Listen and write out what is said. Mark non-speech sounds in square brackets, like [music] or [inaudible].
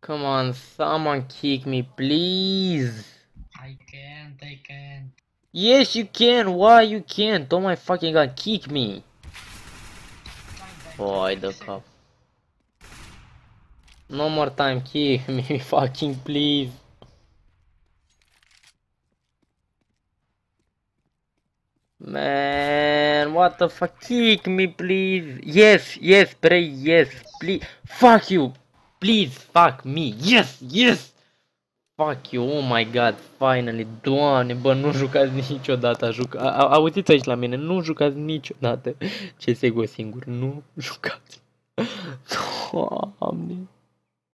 Come on, someone kick me, please. I can't, I can't. Yes, you can. Why you can't? Oh my fucking god, kick me. Boy, the cop. No more time, kick [laughs] me, fucking please. Man, what the fuck? Kick me, please. Yes, yes, pray, yes, please. Fuck you. Please, fuck me. Yes, yes! Fuck you, oh my god, finally, doamne, bă, nu jucați niciodată, juc... A, a, auziți aici la mine, nu jucați niciodată se singur, nu jucați. [laughs] Doamne.